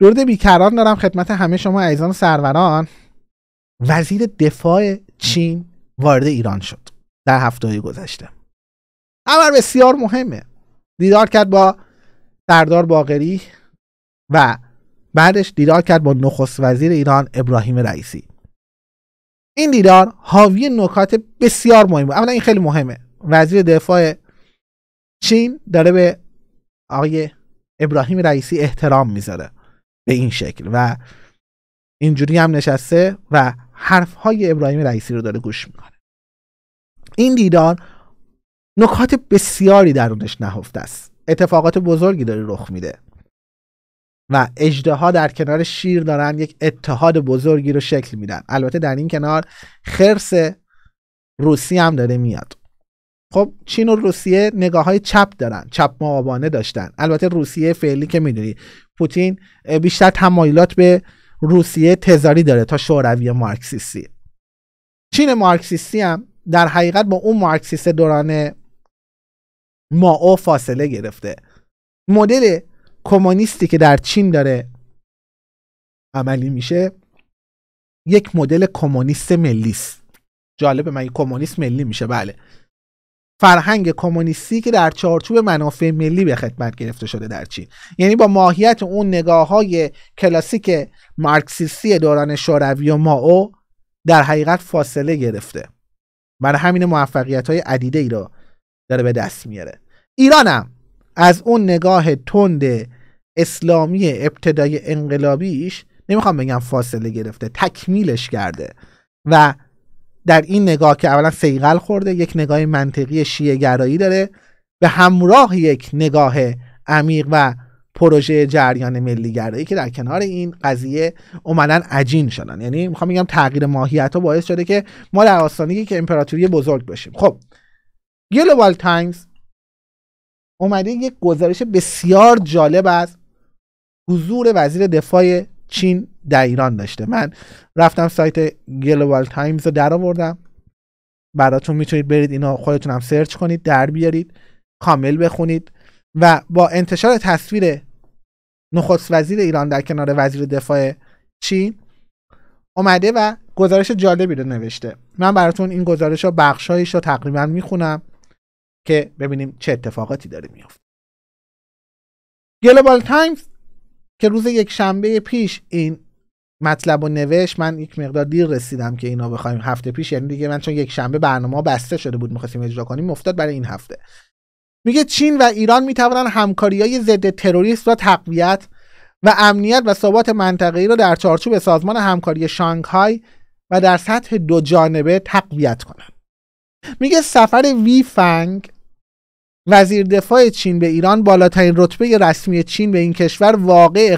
درود بیکران دارم خدمت همه شما عزیزان سروران وزیر دفاع چین وارد ایران شد در هفته گذشته خبر بسیار مهمه دیدار کرد با سردار باقری و بعدش دیدار کرد با نخست وزیر ایران ابراهیم رئیسی این دیدار حاوی نکات بسیار مهم بود اولا این خیلی مهمه وزیر دفاع چین داره به آقای ابراهیم رئیسی احترام میذاره به این شکل و اینجوری هم نشسته و حرف های ابراهیم رئیسی رو داره گوش میکنه این دیدار نکات بسیاری درونش نهفته است اتفاقات بزرگی داره رخ میده و ها در کنار شیر دارن یک اتحاد بزرگی رو شکل میدن البته در این کنار خرس روسی هم داره میاد خب چین و روسیه نگاه های چپ دارن چپ معابانه داشتن البته روسیه فعلی که میدونی پوتین بیشتر تمایلات به روسیه تزاری داره تا شوروی مارکسیستی چین مارکسیستی هم در حقیقت با اون مارکسیست دوران ما او فاصله گرفته مدل کمونیستی که در چین داره عملی میشه یک مدل کمونیست ملیست جالبه من کمونیست ملی میشه بله فرهنگ کمونیستی که در چارچوب منافع ملی به خدمت گرفته شده در چین یعنی با ماهیت اون نگاه های کلاسیک مارکسیستی دوران شوروی و ماو در حقیقت فاصله گرفته برای همین موفقیت های عدیده ای را داره به دست میاره ایرانم از اون نگاه تند اسلامی ابتدای انقلابیش نمیخوام بگم فاصله گرفته تکمیلش کرده و در این نگاه که اولا سیغل خورده یک نگاه منطقی شیعه گرایی داره به همراه یک نگاه عمیق و پروژه جریان ملی گرایی که در کنار این قضیه اومدن عجین شدن یعنی میخوام بگم تغییر ماهیت ها باعث شده که ما در آستانه که امپراتوری بزرگ باشیم خب گلوبال تایمز اومده یک گزارش بسیار جالب از حضور وزیر دفاع چین در ایران داشته من رفتم سایت گلوبال تایمز رو در آوردم براتون میتونید برید اینا خودتون هم سرچ کنید در بیارید کامل بخونید و با انتشار تصویر نخست وزیر ایران در کنار وزیر دفاع چین اومده و گزارش جالبی رو نوشته من براتون این گزارش رو بخشایش رو تقریبا میخونم که ببینیم چه اتفاقاتی داره میفته گلوبال تایمز که روز یک شنبه پیش این مطلب و نوشت من یک مقدار دیر رسیدم که اینا بخوایم هفته پیش یعنی دیگه من چون یک شنبه برنامه بسته شده بود میخواستیم اجرا کنیم افتاد برای این هفته میگه چین و ایران میتوانن همکاری های ضد تروریست را تقویت و امنیت و ثبات منطقه‌ای را در چارچوب سازمان همکاری شانگهای و در سطح دو جانبه تقویت کنند میگه سفر وی فنگ وزیر دفاع چین به ایران بالاترین رتبه رسمی چین به این کشور واقع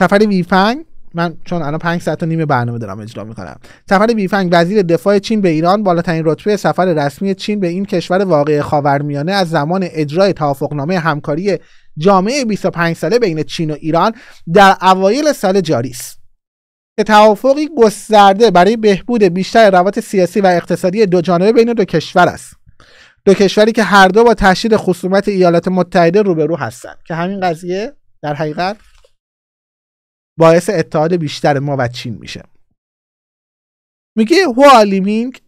سفر ویفنگ من چون الان 5 ساعت و نیم برنامه دارم اجرا میکنم سفر بیفنگ وزیر دفاع چین به ایران بالاترین رتبه سفر رسمی چین به این کشور واقع خاورمیانه از زمان اجرای توافقنامه همکاری جامعه 25 ساله بین چین و ایران در اوایل سال جاری است که توافقی گسترده برای بهبود بیشتر روابط سیاسی و اقتصادی دو جانبه بین دو کشور است دو کشوری که هر دو با تشدید خصومت ایالات متحده روبرو هستند که همین قضیه در حقیقت باعث اتحاد بیشتر ما و چین میشه میگه هو آلیمینگ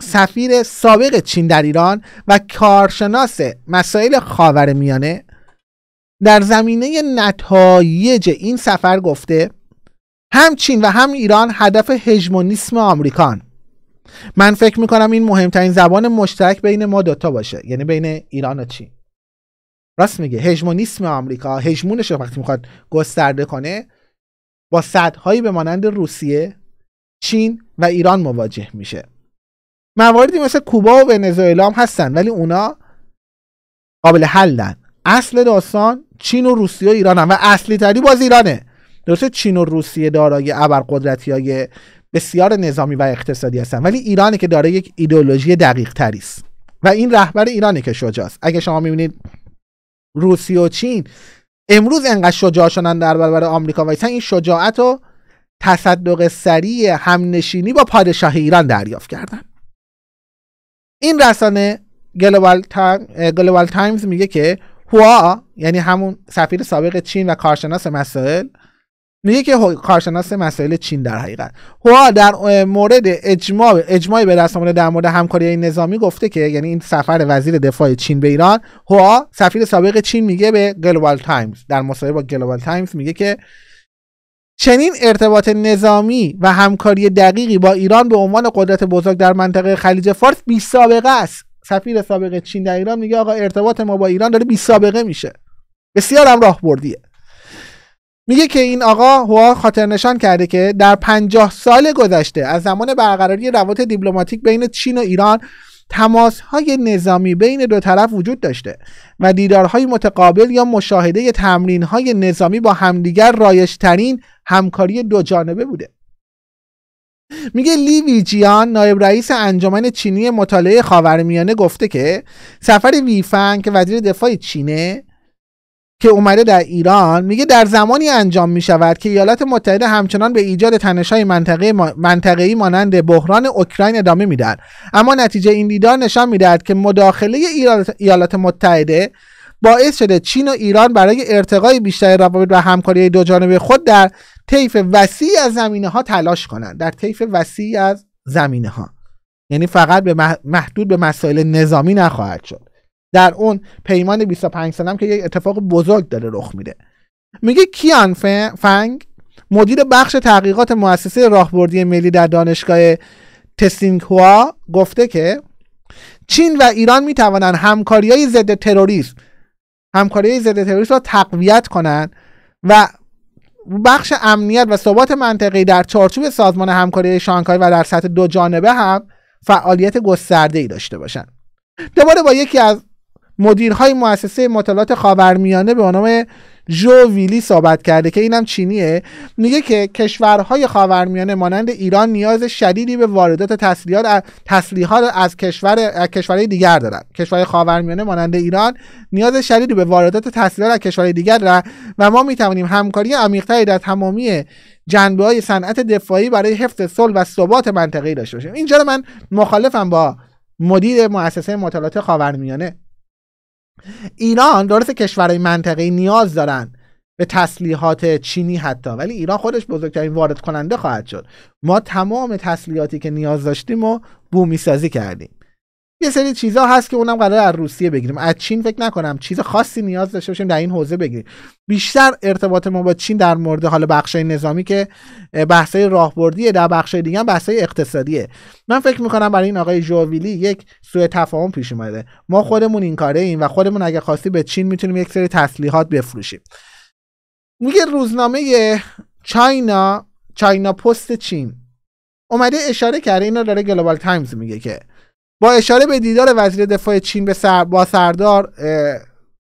سفیر سابق چین در ایران و کارشناس مسائل میانه در زمینه نتایج این سفر گفته هم چین و هم ایران هدف هژمونیسم آمریکان من فکر میکنم این مهمترین زبان مشترک بین ما دوتا باشه یعنی بین ایران و چین راست میگه هژمونیسم آمریکا هژمونش وقتی میخواد گسترده کنه با صدهایی به مانند روسیه چین و ایران مواجه میشه مواردی مثل کوبا و ونزوئلا هم هستن ولی اونا قابل حلن اصل داستان چین و روسیه و ایران هم و اصلی تری باز ایرانه درسته چین و روسیه دارای ابرقدرتی بسیار نظامی و اقتصادی هستن ولی ایرانی که داره یک ایدئولوژی دقیق تری است و این رهبر ایرانی که شجاست اگه شما میبینید روسیه و چین امروز انقدر شجاع شدن در برابر آمریکا وایسن این شجاعت و تصدق سریع همنشینی با پادشاه ایران دریافت کردن این رسانه گلوبال تایمز میگه که هوا یعنی همون سفیر سابق چین و کارشناس مسائل میگه که کارشناس مسائل چین در حقیقت هوا در مورد اجماع اجماعی به دست در مورد همکاری نظامی گفته که یعنی این سفر وزیر دفاع چین به ایران هوا سفیر سابق چین میگه به گلوبال تایمز در مصاحبه با گلوبال تایمز میگه که چنین ارتباط نظامی و همکاری دقیقی با ایران به عنوان قدرت بزرگ در منطقه خلیج فارس بی سابقه است سفیر سابق چین در ایران میگه آقا ارتباط ما با ایران داره بی سابقه میشه بسیار هم راه بردیه میگه که این آقا هوا خاطر نشان کرده که در پنجاه سال گذشته از زمان برقراری روابط دیپلماتیک بین چین و ایران تماس های نظامی بین دو طرف وجود داشته و دیدارهای متقابل یا مشاهده تمرین های نظامی با همدیگر رایشترین همکاری دو جانبه بوده میگه لی ویجیان نایب رئیس انجمن چینی مطالعه خاورمیانه گفته که سفر ویفنگ که وزیر دفاع چینه که اومده در ایران میگه در زمانی انجام می شود که ایالات متحده همچنان به ایجاد تنش های منطقه مانند بحران اوکراین ادامه میدهد اما نتیجه این دیدار نشان میدهد که مداخله ایالات متحده باعث شده چین و ایران برای ارتقای بیشتر روابط و همکاری دوجانبه خود در طیف وسیعی از زمینه ها تلاش کنند در طیف وسیعی از زمینه ها یعنی فقط به محدود به مسائل نظامی نخواهد شد در اون پیمان 25 سالم که یک اتفاق بزرگ داره رخ میده میگه کیان فنگ مدیر بخش تحقیقات مؤسسه راهبردی ملی در دانشگاه تسینکوا گفته که چین و ایران می توانند همکاری های ضد تروریسم همکاری ضد تروریسم را تقویت کنند و بخش امنیت و ثبات منطقی در چارچوب سازمان همکاری شانگهای و در سطح دو جانبه هم فعالیت گسترده ای داشته باشند دوباره با یکی از مدیرهای مؤسسه مطالعات خاورمیانه به نام جو ویلی صحبت کرده که اینم چینیه میگه که کشورهای خاورمیانه مانند ایران نیاز شدیدی به واردات تسلیحات تسلیحات از کشور کشورهای دیگر دارن کشورهای خاورمیانه مانند ایران نیاز شدیدی به واردات تسلیحات از کشورهای دیگر دارند و ما می توانیم همکاری عمیقتری در تمامی جنبه های صنعت دفاعی برای حفظ صلح و ثبات منطقه‌ای داشته باشیم اینجا من مخالفم با مدیر مؤسسه مطالعات خاورمیانه ایران درست کشورهای منطقه نیاز دارن به تسلیحات چینی حتی ولی ایران خودش بزرگترین وارد کننده خواهد شد ما تمام تسلیحاتی که نیاز داشتیم و بومی سازی کردیم یه سری چیزا هست که اونم قرار از روسیه بگیریم از چین فکر نکنم چیز خاصی نیاز داشته باشیم در این حوزه بگیریم بیشتر ارتباط ما با چین در مورد حال بخشای نظامی که بحثای راهبردیه در بخشای دیگه بحثای اقتصادیه من فکر میکنم برای این آقای جوویلی یک سوء تفاهم پیش اومده ما خودمون این کاره این و خودمون اگه خواستی به چین میتونیم یک سری تسلیحات بفروشیم میگه روزنامه چاینا چاینا پست چین اومده اشاره کرده اینا داره گلوبال تایمز میگه که با اشاره به دیدار وزیر دفاع چین به سر با سردار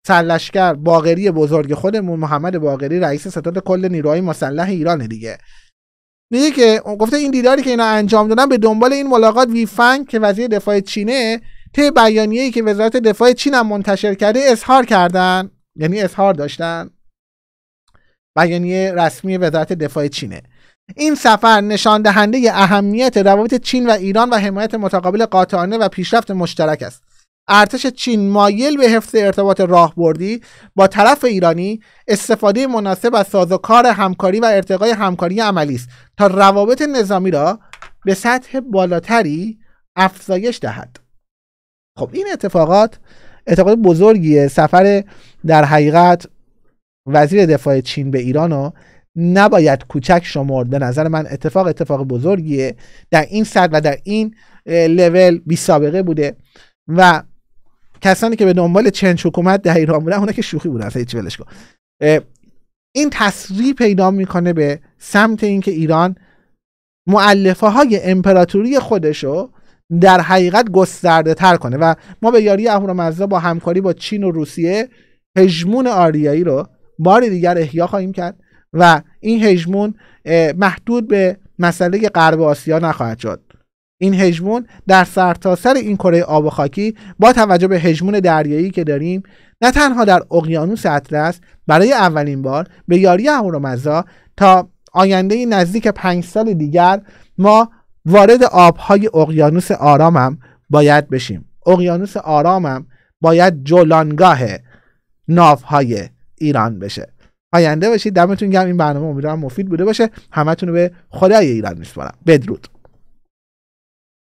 سرلشکر باغری بزرگ خودمون محمد باغری رئیس ستاد کل نیروهای مسلح ایران دیگه میگه که گفته این دیداری که اینا انجام دادن به دنبال این ملاقات ویفنگ که وزیر دفاع چینه طی بیانیه‌ای که وزارت دفاع چین هم منتشر کرده اظهار کردن یعنی اظهار داشتن بیانیه رسمی وزارت دفاع چینه این سفر نشان دهنده اهمیت روابط چین و ایران و حمایت متقابل قاطعانه و پیشرفت مشترک است ارتش چین مایل به حفظ ارتباط راهبردی با طرف ایرانی استفاده مناسب از سازوکار همکاری و ارتقای همکاری عملی است تا روابط نظامی را به سطح بالاتری افزایش دهد خب این اتفاقات اتفاقات بزرگیه سفر در حقیقت وزیر دفاع چین به ایران نباید کوچک شمرد به نظر من اتفاق اتفاق بزرگیه در این سطح و در این لول بی سابقه بوده و کسانی که به دنبال چنج حکومت در ایران بودن اونا که شوخی بودن هیچ ولش کن این تصریح پیدا میکنه به سمت اینکه ایران معلفه های امپراتوری خودشو در حقیقت گسترده تر کنه و ما به یاری اهورامزدا با همکاری با چین و روسیه هژمون آریایی رو بار دیگر احیا خواهیم کرد و این هژمون محدود به مسئله غرب آسیا نخواهد شد این هژمون در سرتاسر سر این کره آب و خاکی با توجه به هژمون دریایی که داریم نه تنها در اقیانوس اطلس برای اولین بار به یاری مذا، تا آینده نزدیک پنج سال دیگر ما وارد آبهای اقیانوس آرامم باید بشیم اقیانوس آرامم باید جولانگاه ناوهای ایران بشه آینده باشید دمتون گرم این برنامه امیدوارم مفید بوده باشه همتون رو به خدای ایران میسپارم بدرود